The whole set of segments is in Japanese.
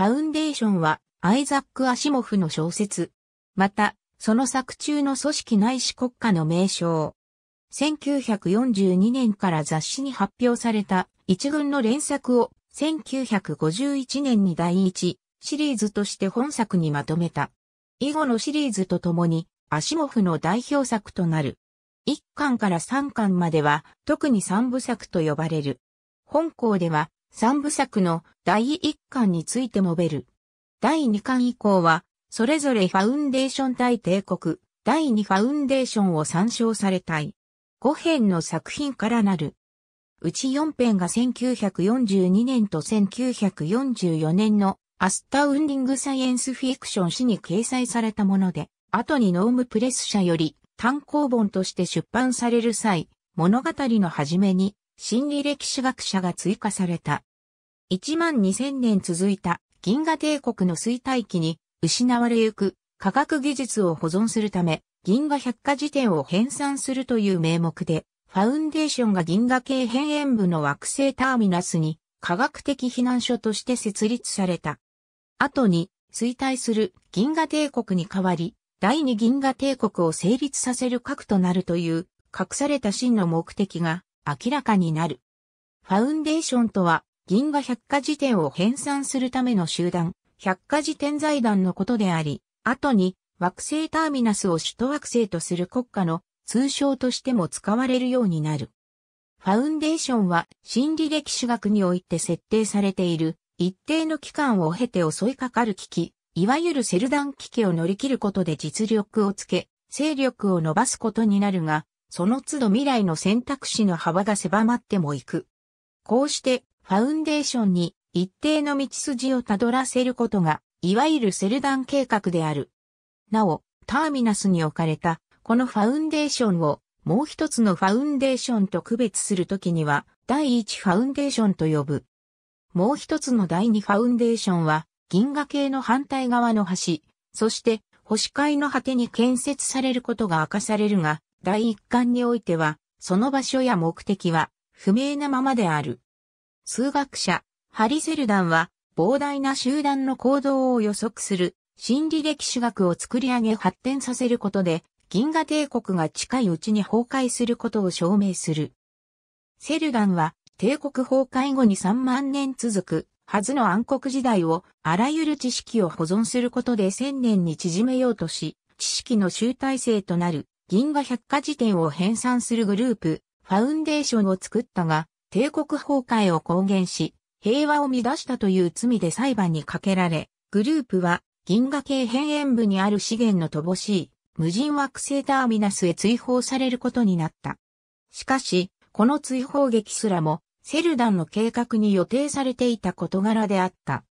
ファウンデーションはアイザック・アシモフの小説。また、その作中の組織内視国家の名称。1942年から雑誌に発表された一軍の連作を1951年に第一シリーズとして本作にまとめた。以後のシリーズとともにアシモフの代表作となる。1巻から3巻までは特に3部作と呼ばれる。本校では三部作の第一巻について述べる。第二巻以降は、それぞれファウンデーション対帝国、第二ファウンデーションを参照されたい。五編の作品からなる。うち四編が1942年と1944年のアスタウンディングサイエンスフィクション誌に掲載されたもので、後にノームプレス社より単行本として出版される際、物語の始めに心理歴史学者が追加された。1万2000年続いた銀河帝国の衰退期に失われゆく科学技術を保存するため銀河百科事典を編纂するという名目でファウンデーションが銀河系編演部の惑星ターミナスに科学的避難所として設立された。後に衰退する銀河帝国に代わり第二銀河帝国を成立させる核となるという隠された真の目的が明らかになる。ファウンデーションとは、銀河百科事典を編纂するための集団、百科事典財団のことであり、後に惑星ターミナスを首都惑星とする国家の通称としても使われるようになる。ファウンデーションは心理歴史学において設定されている一定の期間を経て襲いかかる危機、いわゆるセルダン危機を乗り切ることで実力をつけ、勢力を伸ばすことになるが、その都度未来の選択肢の幅が狭まってもいく。こうしてファウンデーションに一定の道筋をたどらせることが、いわゆるセルダン計画である。なお、ターミナスに置かれた、このファウンデーションを、もう一つのファウンデーションと区別するときには、第一ファウンデーションと呼ぶ。もう一つの第二ファウンデーションは、銀河系の反対側の端、そして、星界の果てに建設されることが明かされるが、第一巻においては、その場所や目的は不明なままである。数学者、ハリセルダンは、膨大な集団の行動を予測する心理歴史学を作り上げ発展させることで、銀河帝国が近いうちに崩壊することを証明する。セルダンは、帝国崩壊後に3万年続くはずの暗黒時代をあらゆる知識を保存することで1000年に縮めようとし、知識の集大成となる銀河百科事典を編纂するグループ、ファウンデーションを作ったが、帝国崩壊を公言し、平和を乱したという罪で裁判にかけられ、グループは銀河系変縁部にある資源の乏しい無人惑星ターミナスへ追放されることになった。しかし、この追放劇すらもセルダンの計画に予定されていた事柄であった。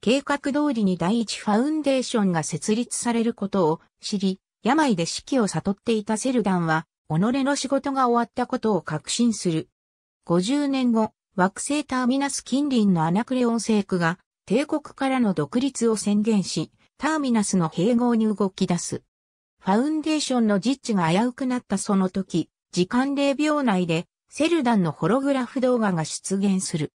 計画通りに第一ファウンデーションが設立されることを知り、病で死期を悟っていたセルダンは、己の仕事が終わったことを確信する。50年後、惑星ターミナス近隣のアナクレオン星区が、帝国からの独立を宣言し、ターミナスの併合に動き出す。ファウンデーションの実地が危うくなったその時、時間霊病内で、セルダンのホログラフ動画が出現する。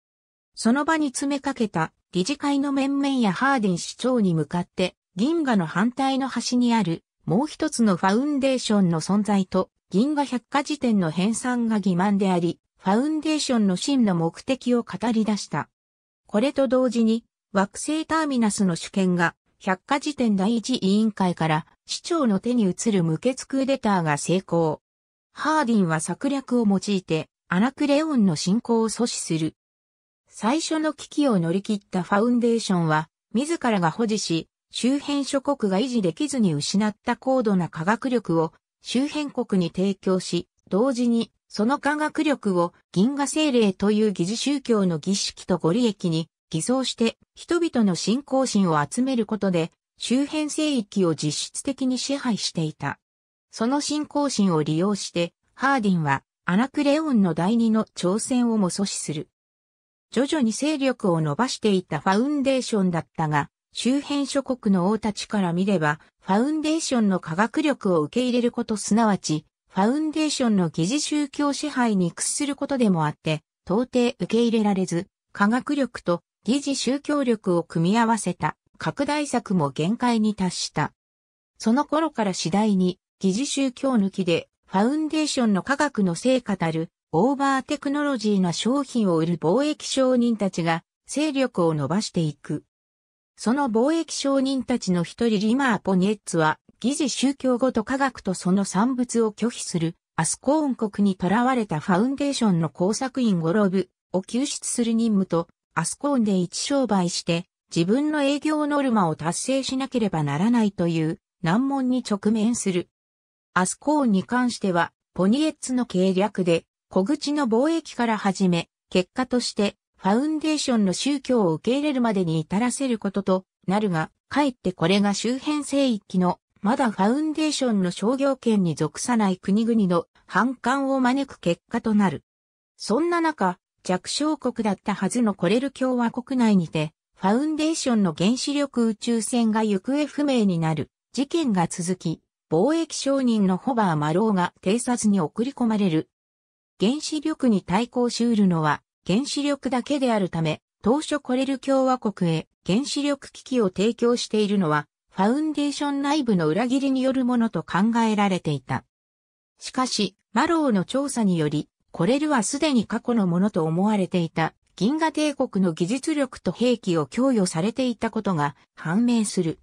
その場に詰めかけた理事会の面々やハーディン市長に向かって、銀河の反対の端にあるもう一つのファウンデーションの存在と、銀河百科事典の編纂が欺瞞であり、ファウンデーションの真の目的を語り出した。これと同時に、惑星ターミナスの主権が、百科事典第一委員会から、市長の手に移る無血クーデターが成功。ハーディンは策略を用いて、アナクレオンの進行を阻止する。最初の危機を乗り切ったファウンデーションは、自らが保持し、周辺諸国が維持できずに失った高度な科学力を周辺国に提供し、同時にその科学力を銀河精霊という疑似宗教の儀式とご利益に偽装して人々の信仰心を集めることで周辺聖域を実質的に支配していた。その信仰心を利用してハーディンはアナクレオンの第二の挑戦をも阻止する。徐々に勢力を伸ばしていたファウンデーションだったが、周辺諸国の王たちから見れば、ファウンデーションの科学力を受け入れることすなわち、ファウンデーションの疑似宗教支配に屈することでもあって、到底受け入れられず、科学力と疑似宗教力を組み合わせた拡大策も限界に達した。その頃から次第に疑似宗教抜きでファウンデーションの科学の成果たるオーバーテクノロジーな商品を売る貿易商人たちが勢力を伸ばしていく。その貿易商人たちの一人リマー・ポニエッツは、疑似宗教ごと科学とその産物を拒否する、アスコーン国に囚われたファウンデーションの工作員ゴロブを救出する任務と、アスコーンで一商売して、自分の営業ノルマを達成しなければならないという難問に直面する。アスコーンに関しては、ポニエッツの計略で、小口の貿易から始め、結果としてファウンデーションの宗教を受け入れるまでに至らせることとなるが、かえってこれが周辺聖域の、まだファウンデーションの商業圏に属さない国々の反感を招く結果となる。そんな中、弱小国だったはずのコレル共和国内にて、ファウンデーションの原子力宇宙船が行方不明になる事件が続き、貿易商人のホバー・マローが偵察に送り込まれる。原子力に対抗しうるのは原子力だけであるため、当初コレル共和国へ原子力機器を提供しているのは、ファウンデーション内部の裏切りによるものと考えられていた。しかし、マローの調査により、コレルはすでに過去のものと思われていた銀河帝国の技術力と兵器を供与されていたことが判明する。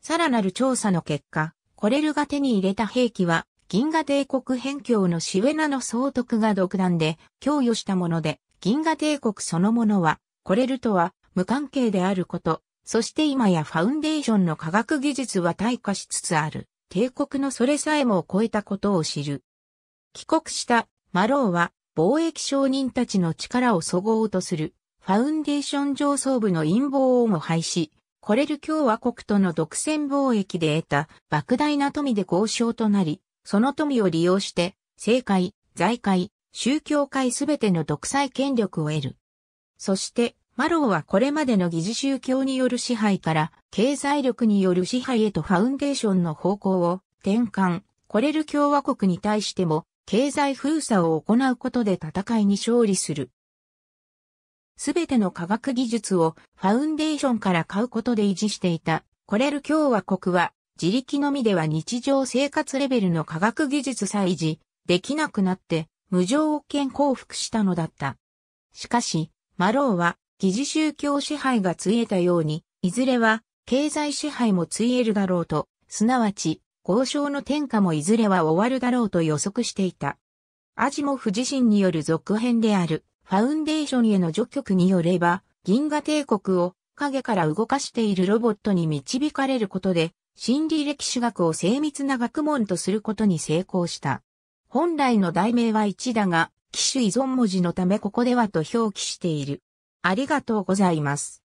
さらなる調査の結果、コレルが手に入れた兵器は、銀河帝国辺境のシウェナの総督が独断で供与したもので、銀河帝国そのものは、コレルとは無関係であること、そして今やファウンデーションの科学技術は退化しつつある、帝国のそれさえも超えたことを知る。帰国したマローは、貿易商人たちの力をそごうとする、ファウンデーション上層部の陰謀をも廃止、コレル共和国との独占貿易で得た莫大な富で交渉となり、その富を利用して、政界、財界、宗教界すべての独裁権力を得る。そして、マローはこれまでの疑似宗教による支配から経済力による支配へとファウンデーションの方向を転換、コレル共和国に対しても経済封鎖を行うことで戦いに勝利する。すべての科学技術をファウンデーションから買うことで維持していたコレル共和国は自力のみでは日常生活レベルの科学技術さえ維持できなくなって無条件降伏したのだった。しかし、マローは、疑似宗教支配がついえたように、いずれは、経済支配もついえるだろうと、すなわち、交渉の天下もいずれは終わるだろうと予測していた。アジモフ自身による続編である、ファウンデーションへの除曲によれば、銀河帝国を影から動かしているロボットに導かれることで、心理歴史学を精密な学問とすることに成功した。本来の題名は1だが、機種依存文字のためここではと表記している。ありがとうございます。